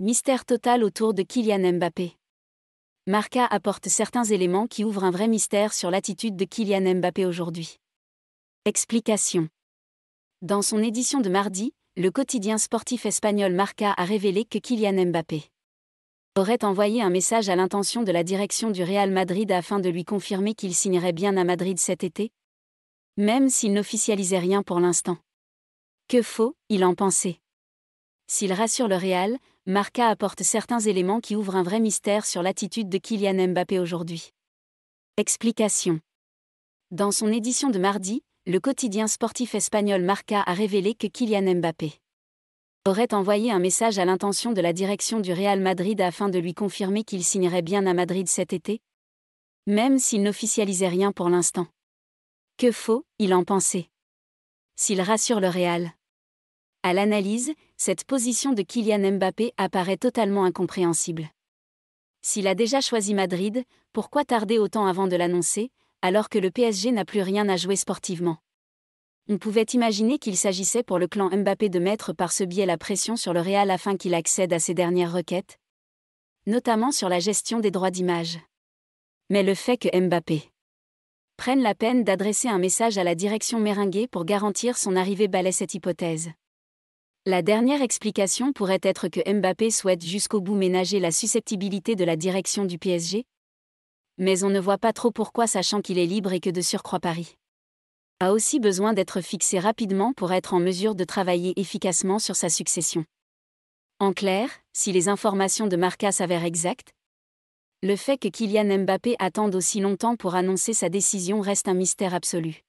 Mystère total autour de Kylian Mbappé. Marca apporte certains éléments qui ouvrent un vrai mystère sur l'attitude de Kylian Mbappé aujourd'hui. Explication. Dans son édition de mardi, le quotidien sportif espagnol Marca a révélé que Kylian Mbappé aurait envoyé un message à l'intention de la direction du Real Madrid afin de lui confirmer qu'il signerait bien à Madrid cet été, même s'il n'officialisait rien pour l'instant. Que faux, il en pensait. S'il rassure le Real, Marca apporte certains éléments qui ouvrent un vrai mystère sur l'attitude de Kylian Mbappé aujourd'hui. Explication. Dans son édition de mardi, le quotidien sportif espagnol Marca a révélé que Kylian Mbappé aurait envoyé un message à l'intention de la direction du Real Madrid afin de lui confirmer qu'il signerait bien à Madrid cet été, même s'il n'officialisait rien pour l'instant. Que faut-il en pensait. S'il rassure le Real. À l'analyse, cette position de Kylian Mbappé apparaît totalement incompréhensible. S'il a déjà choisi Madrid, pourquoi tarder autant avant de l'annoncer, alors que le PSG n'a plus rien à jouer sportivement On pouvait imaginer qu'il s'agissait pour le clan Mbappé de mettre par ce biais la pression sur le Real afin qu'il accède à ses dernières requêtes, notamment sur la gestion des droits d'image. Mais le fait que Mbappé prenne la peine d'adresser un message à la direction méringue pour garantir son arrivée balaie cette hypothèse. La dernière explication pourrait être que Mbappé souhaite jusqu'au bout ménager la susceptibilité de la direction du PSG Mais on ne voit pas trop pourquoi sachant qu'il est libre et que de surcroît Paris a aussi besoin d'être fixé rapidement pour être en mesure de travailler efficacement sur sa succession. En clair, si les informations de Marca s'avèrent exactes, le fait que Kylian Mbappé attende aussi longtemps pour annoncer sa décision reste un mystère absolu.